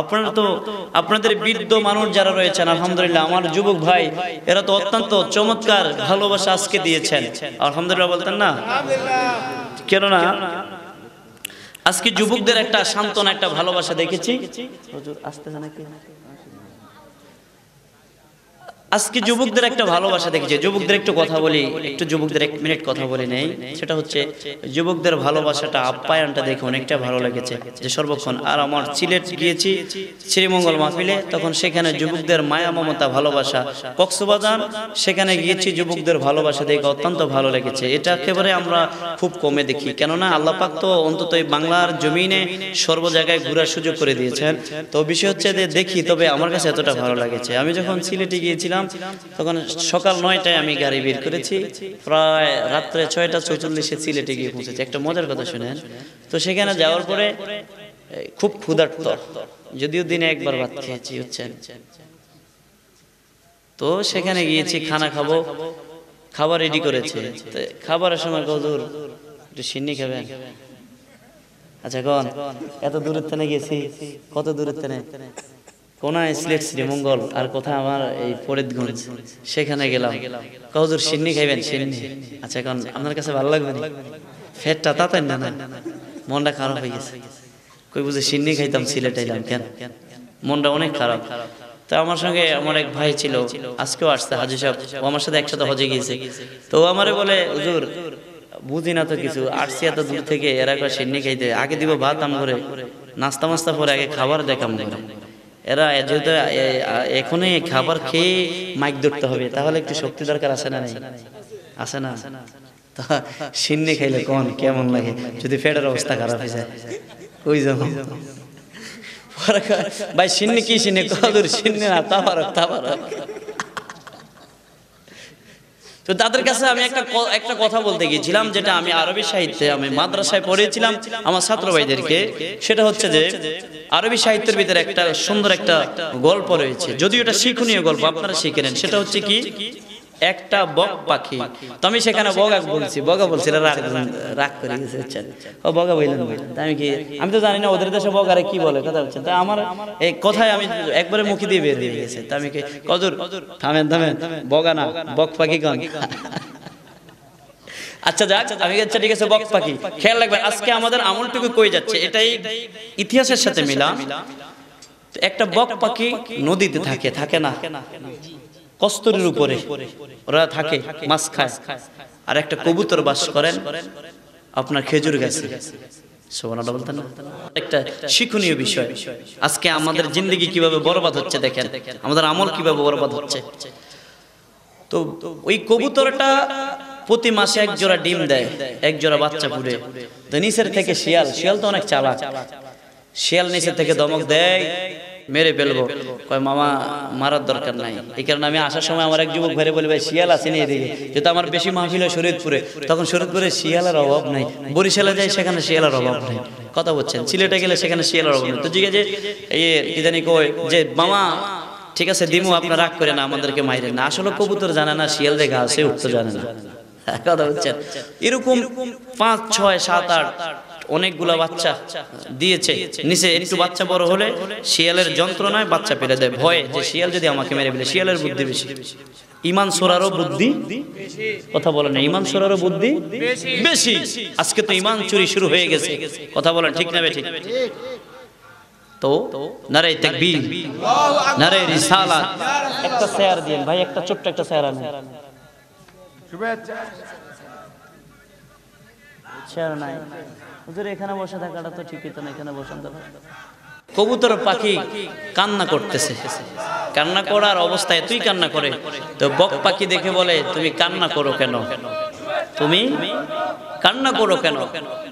আপনার তো আপনাদের বৃদ্ধ মানুষ যারা রয়েছেন আলহামদুলিল্লাহ আমার যুবক ভাই এরা তো অত্যন্ত চমৎকার ভালোবাসা আজকে দিয়েছেন আলহামদুলিল্লাহ বলতেন না কেননা আজকে যুবকদের একটা সান্ত্বনা একটা ভালোবাসা দেখেছি জানা কি আজকে যুবকদের একটা ভালোবাসা দেখেছি যুবকদের একটু কথা বলি একটু যুবকদের এক মিনিট কথা বলি নেই সেটা হচ্ছে যুবকদের ভালোবাসাটা আপ্যায়নটা দেখে অনেকটা ভালো লেগেছে যে সর্বক্ষণ আর আমার সিলেট গিয়েছি শ্রীমঙ্গল মাহফিলে তখন সেখানে যুবকদের মায়া মমতা ভালোবাসা কক্সবাজার সেখানে গিয়েছি যুবকদের ভালোবাসা দেখে অত্যন্ত ভালো লেগেছে এটা একেবারে আমরা খুব কমে দেখি কেননা আল্লাপাক তো অন্তত এই বাংলার জমিনে সর্ব জায়গায় ঘুরার সুযোগ করে দিয়েছেন তো বিষয় হচ্ছে যে দেখি তবে আমার কাছে এতটা ভালো লেগেছে আমি যখন সিলেটে গিয়েছিলাম ছিলাম তখন সকাল নয়টায় আমি গাড়ি বের করেছি প্রায় রাত্রে ছয়টা চৌচল্লিশে সিলেটে গিয়ে পৌঁছেছি একটা মজার কথা শুনেন তো সেখানে যাওয়ার পরে খুব ক্ষুধার্ত যদিও দিনে একবার ভাত খেয়েছি হচ্ছেন তো সেখানে গিয়েছি খানা খাবো খাবার রেডি করেছে খাবারের সময় গজুর একটু সিন্নি খাবেন আচ্ছা কন এত দূরের থেকে গেছি কত দূরের থেকে কোনায় সিলেট শ্রীমঙ্গল আর কোথায় আমার এই ফরিদগঞ্জ সেখানে গেলাম কজুর সিন্নি খাইবেন সিন্নি আচ্ছা এখন আপনার কাছে ভালো লাগবে না ফেটটা তাতেন না না মনটা খারাপ হয়ে গেছে কই বুঝে সিন্নি খাইতাম সিলেট আইলাম কেন মনটা অনেক খারাপ তো আমার সঙ্গে আমার এক ভাই ছিল আজকেও আসছে হাজি সাহেব ও আমার সাথে একসাথে হজে গিয়েছে তো ও আমারে বলে হুজুর বুঝি না তো কিছু আসছি এত দূর থেকে এরা সিন্নি খাইতে আগে দিব ভাত আম নাস্তা মাস্তা পরে আগে খাবার দেখাম করে এরা যেহেতু এখনই খাবার খেয়ে মাইক ধরতে হবে তাহলে একটু শক্তি দরকার আছে না নাই আছে না তা সিন্নি খাইলে কোন কেমন লাগে যদি ফেডের অবস্থা খারাপ হয়ে যায় ওই জন্য ভাই সিন্নি কি সিন্নি কদুর সিন্নি না তা তাবারক তো তাদের কাছে আমি একটা একটা কথা বলতে গিয়েছিলাম যেটা আমি আরবি সাহিত্যে আমি মাদ্রাসায় পড়েছিলাম আমার ছাত্র ভাইদেরকে সেটা হচ্ছে যে আরবি সাহিত্যের ভিতরে একটা সুন্দর একটা গল্প রয়েছে যদিও এটা শিক্ষণীয় গল্প আপনারা শিখে নেন সেটা হচ্ছে কি একটা বক পাখি তো আমি সেখানে বগা বলছি বগা বলছি রাগ করে গেছে আচ্ছা। আচ্ছা। ও বগা বললেন আমি কি হ্যাঁ। আমি তো জানি না ওদের দেশে বগারে কি বলে কথা বলছেন তা আমার এই কথায় আমি একবারে মুখে দিয়ে বের দিয়ে গেছে তা আমি কি কদর থামেন থামেন বগা না বক পাখি কন আচ্ছা যাক আমি আচ্ছা ঠিক আছে বক পাখি খেয়াল রাখবে আজকে আমাদের আমলটুকু কই যাচ্ছে এটাই ইতিহাসের সাথে মিলা একটা বক পাখি নদীতে থাকে থাকে না কস্তরের উপরে ওরা থাকে মাছ খায় আর একটা কবুতর বাস করেন আপনার খেজুর গাছে একটা শিক্ষণীয় বিষয় আজকে আমাদের জিন্দগি কিভাবে বরবাদ হচ্ছে দেখেন আমাদের আমল কিভাবে বরবাদ হচ্ছে তো ওই কবুতরটা প্রতি মাসে এক জোড়া ডিম দেয় এক জোড়া বাচ্চা পুড়ে তো নিচের থেকে শিয়াল শিয়াল তো অনেক চালাক শিয়াল নিচের থেকে দমক দেয় মেরে ফেলবো কয় মামা মারার দরকার নাই এই কারণে আমি আসার সময় আমার এক যুবক ঘরে বলি ভাই শিয়াল আসেনি এদিকে যেহেতু আমার বেশি মাহফিল হয় শরীরপুরে তখন শরীরপুরে শিয়ালের অভাব নাই বরিশালে যাই সেখানে শিয়ালের অভাব নাই কথা বলছেন সিলেটে গেলে সেখানে শিয়ালের অভাব নেই তো জিজ্ঞেস এই ইয়ে, কি জানি কয় যে মামা ঠিক আছে দিমু আপনার রাগ করে না আমাদেরকে মাইরে না আসলে কবুতর জানে না শিয়াল দেখা আছে উঠতে জানে না কথা বলছেন এরকম পাঁচ ছয় সাত আট অনেকগুলো বাচ্চা দিয়েছে নিচে একটু বাচ্চা বড় হলে শিয়ালের যন্ত্রণায় বাচ্চা পেলে দেয় ভয়ে যে শিয়াল যদি আমাকে মেরে ফেলে শিয়ালের বুদ্ধি বেশি ইমান সোরারও বুদ্ধি কথা বলেন না ইমান সোরারও বুদ্ধি বেশি আজকে তো ইমান চুরি শুরু হয়ে গেছে কথা বলেন ঠিক না ঠিক তো নারে তাকবীর নারে রিসালাত একটা শেয়ার দিয়েন ভাই একটা ছোট্ট একটা শেয়ার আনেন শুভেচ্ছা সেও নাই হুজুর এখানে বসে থাকাটা তো ঠিকই তো না এখানে বসে থাকা কবুতর পাখি কান্না করতেছে কান্না করার অবস্থায় তুই কান্না করে তো বক পাখি দেখে বলে তুমি কান্না করো কেন তুমি কান্না করো কেন